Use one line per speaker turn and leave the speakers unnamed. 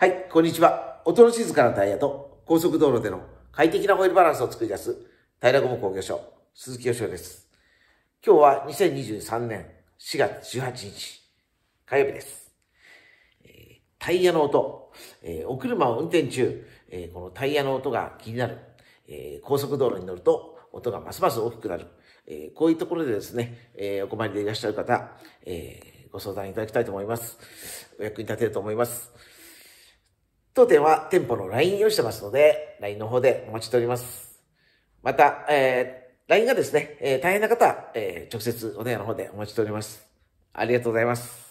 はい、こんにちは。音の静かなタイヤと高速道路での快適なホイールバランスを作り出す、平ゴム工業所、鈴木義雄です。今日は2023年4月18日、火曜日です。えー、タイヤの音、えー、お車を運転中、えー、このタイヤの音が気になる、え高速道路に乗ると音がますます大きくなる、えこういうところでですね、えお困りでいらっしゃる方、えご相談いただきたいと思います。お役に立てると思います。当店は店舗の LINE 用意してますので、LINE の方でお待ちしております。また、えー、LINE がですね、えー、大変な方、え
ー、直接お電話の方でお待ちしており
ます。ありがとうございます。